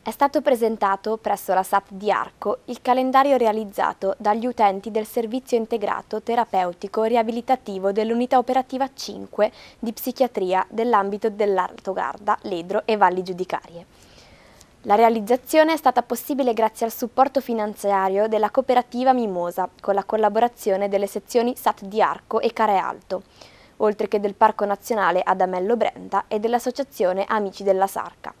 È stato presentato presso la SAT di Arco il calendario realizzato dagli utenti del servizio integrato terapeutico riabilitativo dell'unità operativa 5 di psichiatria dell'ambito dell'Artogarda, Ledro e Valli Giudicarie. La realizzazione è stata possibile grazie al supporto finanziario della cooperativa Mimosa con la collaborazione delle sezioni SAT di Arco e Care Alto, oltre che del Parco Nazionale Adamello Brenta e dell'Associazione Amici della Sarca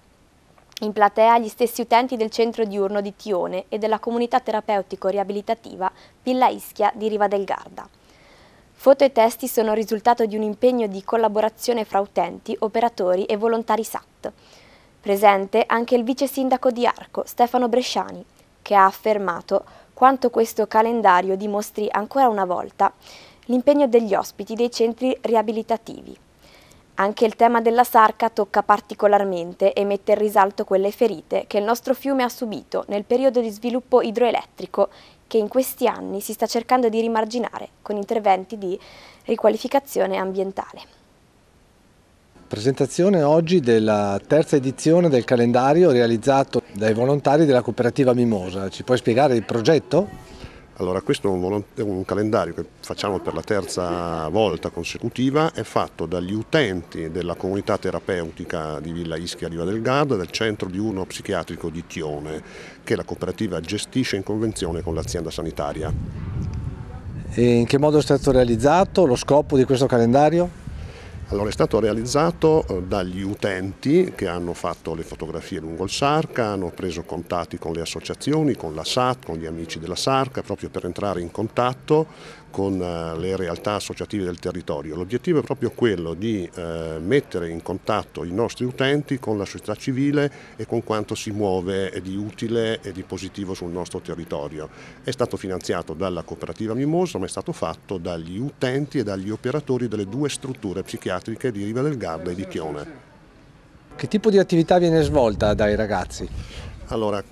in platea gli stessi utenti del centro diurno di Tione e della comunità terapeutico-riabilitativa Villa Ischia di Riva del Garda. Foto e testi sono il risultato di un impegno di collaborazione fra utenti, operatori e volontari SAT. Presente anche il vice sindaco di Arco, Stefano Bresciani, che ha affermato quanto questo calendario dimostri ancora una volta l'impegno degli ospiti dei centri riabilitativi. Anche il tema della sarca tocca particolarmente e mette in risalto quelle ferite che il nostro fiume ha subito nel periodo di sviluppo idroelettrico che in questi anni si sta cercando di rimarginare con interventi di riqualificazione ambientale. Presentazione oggi della terza edizione del calendario realizzato dai volontari della cooperativa Mimosa. Ci puoi spiegare il progetto? Allora questo è un, un, calendario che facciamo per la terza volta consecutiva, è fatto dagli utenti della comunità terapeutica di Villa Ischia Riva del Garda, del centro diurno psichiatrico di Tione, che la cooperativa gestisce in convenzione con l'azienda sanitaria. E in che modo è stato realizzato lo scopo di questo calendario? Allora è stato realizzato eh, dagli utenti che hanno fatto le fotografie lungo il Sarca, hanno preso contatti con le associazioni, con la SAT, con gli amici della Sarca, proprio per entrare in contatto con eh, le realtà associative del territorio. L'obiettivo è proprio quello di eh, mettere in contatto i nostri utenti con la società civile e con quanto si muove di utile e di positivo sul nostro territorio. È stato finanziato dalla cooperativa Mimoso ma è stato fatto dagli utenti e dagli operatori delle due strutture psichiatriche di Riva del Garda e di Chione. Che tipo di attività viene svolta dai ragazzi? Allora,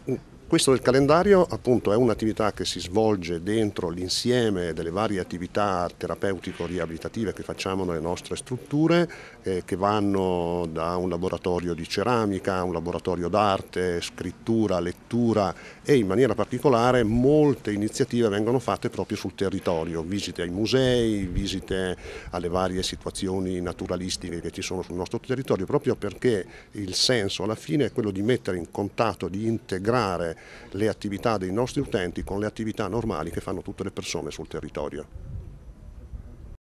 questo del calendario appunto è un'attività che si svolge dentro l'insieme delle varie attività terapeutico-riabilitative che facciamo nelle nostre strutture eh, che vanno da un laboratorio di ceramica, un laboratorio d'arte, scrittura, lettura e in maniera particolare molte iniziative vengono fatte proprio sul territorio, visite ai musei, visite alle varie situazioni naturalistiche che ci sono sul nostro territorio proprio perché il senso alla fine è quello di mettere in contatto, di integrare le attività dei nostri utenti con le attività normali che fanno tutte le persone sul territorio.